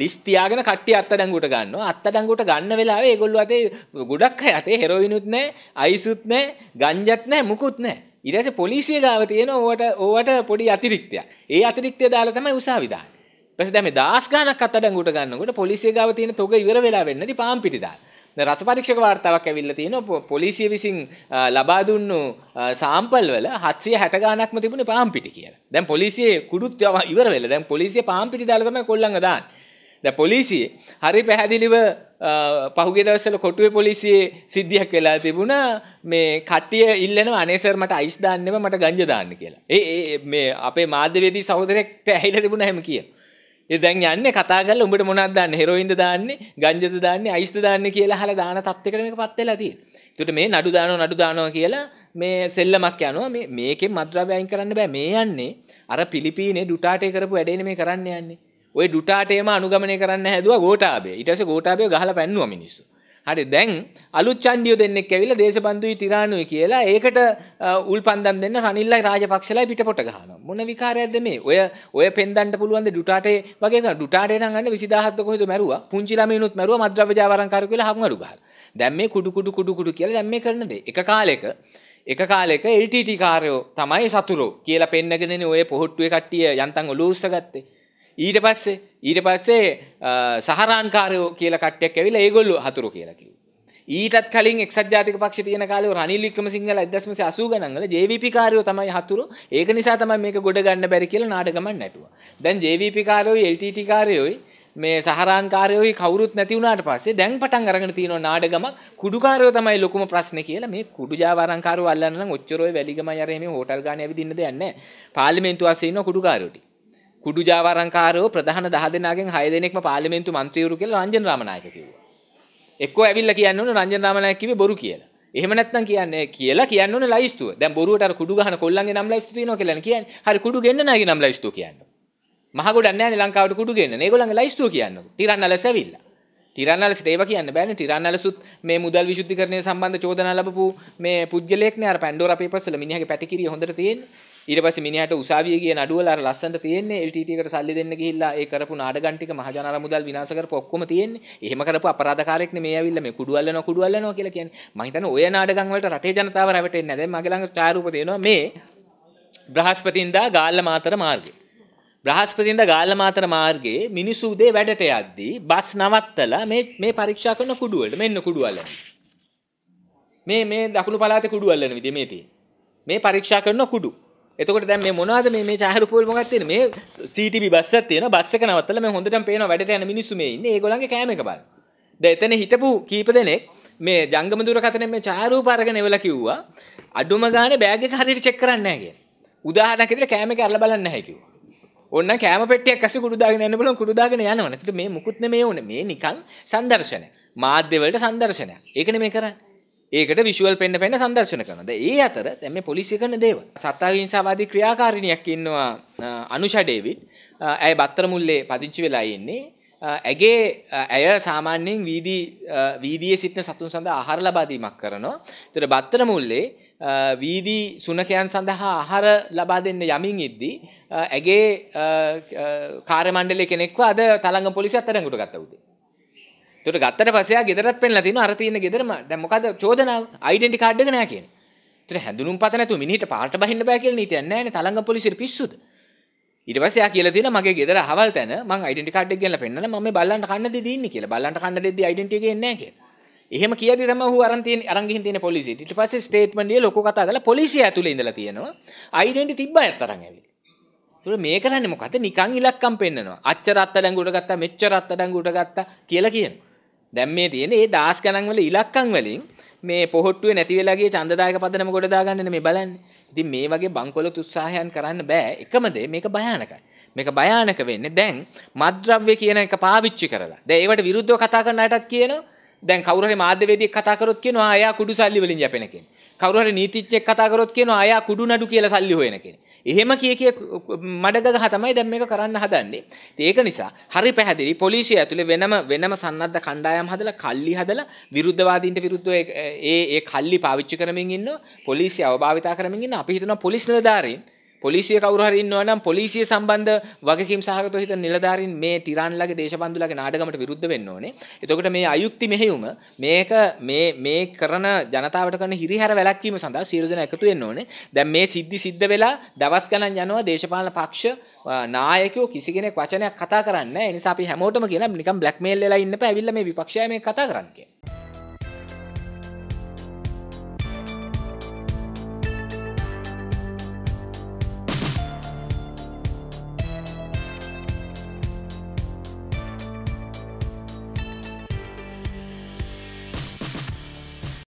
ලිස් තියාගෙන කට්ටිය අත්අඩංගුවට ගන්නවා අත්අඩංගුවට ගන්න වෙලාවේ ඒගොල්ලෝ අතේ ගොඩක් අය අතේ හෙරොයිනුත් නැහැ අයිසුත් නැහැ ගංජත් නැහැ මුකුත් නැහැ ඊට පස්සේ පොලිසිය ගාව තියෙන ඕවට ඕවට පොඩි අතිරික්තයක් ඒ අතිරික්තය දාලා තමයි උසාවි දාන්නේ ඊපස්සේ දැන් මේ දාස් ගණක් අත්අඩංගුවට ගන්නකොට පොලිසිය ගාව තියෙන තොග ඉවර වෙලා වෙන්නදී පාම් පිටි දාලා රස පරීක්ෂක වාර්තාවක් ඇවිල්ලා තියෙනවා පොලිසිය විසින් ලබා දුන්නු සාම්පල් වල 760 ගණක්ම තිබුණේ පාම් පිටි කියලා. දැන් පොලිසිය කුඩුත් ඉවර වෙලා දැන් පොලිසිය පාම් පිටි දාලා තමයි කොල්ලංග දාන්නේ. ද පොලිසියේ හරි පැහැදිලිව පහුගේ දවසල කොටුවේ පොලිසියේ සිද්ධියක් වෙලා තිබුණා මේ කට්ටිය ඉල්ලන අනේසර් මට අයිස් දාන්නෙම මට ගංජ දාන්න කියලා. ඒ මේ අපේ මාධ්‍යවේදී සහෝදරයෙක්ට ඇහිලා තිබුණා එහෙම කියන. ඒ දැන් යන්නේ කතා කරලා උඹට මොනවද දාන්නේ? හෙරොයින්ද දාන්නේ? ගංජද දාන්නේ? අයිස්ද දාන්නේ කියලා අහලා දාන තත්යකට මේකපත් වෙලා තියෙනවා. තුට මේ නඩු දානෝ නඩු දානවා කියලා මේ සෙල්ලමක් යනවා මේ මේකෙන් මද්‍රව්‍යයන් කරන්න බෑ මේ යන්නේ අර පිලිපීනේ ඩුටාටේ කරපු වැඩේනේ මේ කරන්න යන්නේ ওই ඩුටාටේම අනුගමනය කරන්න හැදුවා ගෝඨාභය. ඊට පස්සේ ගෝඨාභය ගහලා පැන්නුවා මිනිස්සු. හරි දැන් අලුත් චණ්ඩියෝ දෙන්නෙක් ඇවිල්ලා දේශබන්දුයි ටිරානුයි කියලා ඒකට උල්පන්දම් දෙන්න රනිල්ලයි රාජපක්ෂලයි පිටපොට ගහනවා. මොන විකාරයක්ද මේ? ඔය ඔය පෙන්දන්න පුළුවන් ද ඩුටාටේ වගේ කරා. ඩුටාටේ නම් අන්න 20000ක් කොහෙද මැරුවා. පුංචි ළමයිනුත් මැරුවා මද්ද්‍රව්‍ය ජාවාරම්කාරයෝ කියලා හංගඩු ගහලා. දැන් මේ කුඩු කුඩු කුඩු කුඩු කියලා දැන් මේ කරන දේ. එක කාලෙක එක කාලෙක LTT කාර්යෝ තමයි සතුරෝ කියලා පෙන්නගෙනනේ ඔය පොහොට්ටුවේ කට්ටිය යන්තම් ඔලූස්ස ගත්තේ. ඊට පස්සේ ඊට පස්සේ සහරාන්කාරයෝ කියලා කට්ටයක් ඇවිල්ලා ඒගොල්ලෝ හතුරු කියලා කිව්වා. ඊටත් කලින් එක්සත් ජාතික පක්ෂ තියෙන කාලේ රනිල් වික්‍රමසිංහ 1980 ගණන්වල JVP කාරයෝ තමයි හතුරු. ඒක නිසා තමයි මේක ගොඩ ගන්න බැරි කියලා නාටකමක් නැටුවා. දැන් JVP කාරයෝයි LTT කාරයෝයි මේ සහරාන්කාරයෝයි කවුරුත් නැති වුණාට පස්සේ දැන් පටන් අරගෙන තියෙනවා නාඩගමක් කුඩුකාරයෝ තමයි ලොකුම ප්‍රශ්නේ කියලා මේ කුඩු ජාවාරංකාරයෝ අල්ලන්න නම් ඔච්චර ඔය වැලිගමයි අර එමේ හෝටල් ගානේ ඇවිදින්න දෙයක් නැහැ. පාර්ලිමේන්තුව ආසේ ඉන්න කුඩුකාරයෝ ටික. කුඩු ජාවාරංකාරයෝ ප්‍රධාන 10 දෙනාගෙන් 6 දෙනෙක්ම පාර්ලිමේන්තු මන්ත්‍රීවරු කියලා රංජන රාමනායක කිව්වා. එක්කෝ ඇවිල්ලා කියන්න ඕන රංජන රාමනායක කිව්වේ බොරු කියලා. එහෙම නැත්නම් කියන්නේ කියලා කියන්න ඕන ලයිස්තුව. දැන් බොරුවට අර කුඩු ගහන කොල්ලන්ගේ නම් ලයිස්තු තියෙනවා කියලානේ කියන්නේ. හරි කුඩු ගෙන්න නැගේ නම් ලයිස්තුව කියන්න. මහ ගොඩක් නැහැනේ ලංකාවට කුඩු ගෙන්න. ඒගොල්ලන්ගේ ලයිස්තුව කියන්නකො. ටිරන්නලස් ඇවිල්ලා. ටිරන්නලස්ට ඒව කියන්න බෑනේ. ටිරන්නලසුත් මේ මුදල් විශුද්ධිකරණය සම්බන්ධ චෝදනා ලැබපු මේ පුජ්‍යලේඛනේ අර පැන්ඩෝරා පේපර්ස් වල මිනිහාගේ පැටිකිරිය හොඳට තියෙන්නේ. ඊට පස්සේ මිනිහට උසාවිය කියන අඩුවල අර ලස්සනට තියෙන්නේ LTT එකට සල්ලි දෙන්න ගිහිල්ලා ඒ කරපු නාඩගම් ටික මහජන අරමුදල් විනාශ කරපු ඔක්කොම තියෙන්නේ. එහෙම කරපු අපරාධකාරයෙක්නේ මේ ඇවිල්ලා මේ කුඩු අල්ලනවා කුඩු අල්ලනවා කියලා කියන්නේ. මං හිතන්නේ ඔය නාඩගම් වලට රටේ ජනතාව රැවටෙන්නේ නැහැ. දැන් මගේ ළඟ ඡායාරූප තියෙනවා මේ බ්‍රහස්පතින්දා ගාල්ල මාතර මාර්ගයේ. බ්‍රහස්පතින්ද ගාල්ල මාතර මාර්ගයේ මිනිසුදේ වැඩට යද්දී බස් නවත්තලා මේ මේ පරීක්ෂා කරන කුඩුවලට මෙන්න කුඩුවල. මේ මේ දකුණු පළාතේ කුඩුවල් වෙන විදිහ මේ තියෙන්නේ. මේ පරීක්ෂා කරන කුඩු. එතකට දැ මොනාද මේ චාහර පොල් මොගත්තන මේ සීටි බස් තියන බස්සක නවත්තල හොඳට පේන වැඩට යන මිනිසුමේ ඒගොලගේ කෑමක බල ද එතන හිටපු කීප දෙනෙක් මේ ජංගම දුරකතන මේ චාරූ පාරග නෙවල කිව්වා අඩුම ගාන බෑග හරිට චෙක් කරන්නගේ උදාහනකිෙට කෑම කරල බලන්න හැකිවා ඔන්න කෑම පෙටියක් ඇස කුඩුදාගෙන යන්න බලන කුඩුදාගෙන යනවා. නැතිට මේ මුකුත් නෙමේ ඕනේ. මේ නිකන් සංදර්ශනය. මාධ්‍යවලට සංදර්ශනය. ඒකනේ මේ කරන්නේ. ඒකට විශුවල් පෙන්න්න පෙන්න්න සදර්ශන කරනද ඒ අතර තැම පොලිසි කරන දේව සත්තාගින්සාවාදී ක්‍රියාකාරණයක් ඉන්නවා අනුෂඩේවිත් ඇය බත්තර මුල්ලේ පදිංචි වෙලා එන්නේ ඇගේ ඇය සාමාන්‍යයෙන් වීදී වීදිය සිටින සතුන් සඳ ආහර ලබාදීමක් කරනවා තර බත්තර මුල්ලේ වීදී සුනකයන් සඳහා ආහාර ලබා දෙන්න යමින් ඉද්දී ඇගේ කාරමණ්ඩලය කෙනෙක්ව අද තළඟ පොලිසි අත්තරඟුට ගත්තවුදේ එතකොට ගත්තට පස්සේ ආ ගෙදරත් පෙන්ලා තිනවා අර තියෙන ගෙදරම දැන් මොකද චෝදනාව? ඩෙන්ටි කාඩ් එක නෑ කියන්නේ. එතකොට හැඳුනුම් පත නැතුව මිනිහට පාට බහින්න බෑ කියලා නීතියක් නෑනේ තලංග පොලිසියට පිස්සුද? ඊට පස්සේ යා කියලා තියෙනවා මගේ ගෙදර අහවල් තැන මං ඩෙන්ටි කාඩ් එක ගෙනලා පෙන්නලා මම මේ බල්ලන්ට කන්න දෙදී ඉන්නේ කියලා. බල්ලන්ට කන්න දෙද්දී ඩෙන්ටි එක එන්නේ නෑ කියලා. එහෙම කියද්දි තමයි ඌ අරන් තියෙන අරන් ගිහින් තියෙන පොලිසියට. ඊට පස්සේ ස්ටේට්මන්ට් එක ලොකෝ කතා කරලා පොලිසිය ඇතුලේ ඉඳලා තියෙනවා ඩෙන්ටි තිබ්බා ඇත්තරන් ඇවිල්ලා. ඒතකොට මේ කරන්නේ මොකද? නිකන් ඉලක්කම් පෙන්නනවා. අච්චර අත්ත ඩැංගුවට ගත්තා මෙච්චර අත්ත ඩැංගුවට ගත්තා කියලා කියනවා. දැන් මේ තියෙන ඒ දාස් ගණන් වල ඉලක්කම් වලින් මේ පොහොට්ටුවේ නැති වෙලාගේ ඡන්දදායක පදනම ගොඩ දාගන්නනේ මේ බලන්නේ. ඉතින් මේ වගේ බංකොලොත් උත්සාහයන් කරන්න බෑ. එකම දේ මේක භයානකයි. මේක භයානක වෙන්නේ දැන් මද්ද්‍රව්‍ය කියන එක පාවිච්චි කරලා. දැන් ඒවට විරුද්ධව කතා කරන අයටත් කියනවා දැන් කවුරු හරි මාධ්‍යවේදියෙක් කතා කරොත් කියනවා ආ එයා කුඩු සල්ලි වලින් යැපෙන කෙනෙක්. කවුරු හරි නීතිච්චෙක් කතා කරොත් කියනවා අයා කුඩු නඩු කියලා සල්ලි හොයන කෙනෙක්. එහෙම කිය කිය මඩගගහ තමයි දැන් මේක කරන්න හදන්නේ. ඉතින් ඒක නිසා හරි පැහැදිලි පොලිසිය ඇතුලේ වෙනම වෙනම සන්නද්ධ කණ්ඩායම් හදලා කල්ලි හදලා විරුද්ධවාදීන්ට විරුද්ධව ඒ ඒ කල්ලි පාවිච්චි කරමින් ඉන්න පොලිසිය අවභාවිතා කරමින් ඉන්න අපි හිතනවා පොලිස් නිලධාරීන් පොලිසිය කවරුහරි ඉන්නවනම් පොලිසිය සම්බන්ධ වගකීම් සහගතව හිතන නිලධාරීන් මේ ටිරාන්ලගේ දේශබන්දුලගේ නාටකමට විරුද්ධ වෙන්න ඕනේ. එතකොට මේ අයුක්ති මෙහෙයුම මේක මේ මේ කරන ජනතාවට කරන හිරිහැර වැළැක්වීම සඳහා සියලු දෙනා එකතු වෙන්න ඕනේ. දැන් මේ සිද්ධි සිද්ධ වෙලා දවස් ගණන් යනවා දේශපාලන පක්ෂ නායකයෝ කිසි කෙනෙක් වචනයක් කතා කරන්නේ නැහැ. ඒ නිසා අපි හැමෝටම කියලා නිකන් බ්ලැක්මේල් වෙලා ඉන්න බෑ. ඇවිල්ලා මේ විපක්ෂය මේ කතා කරන්නේ.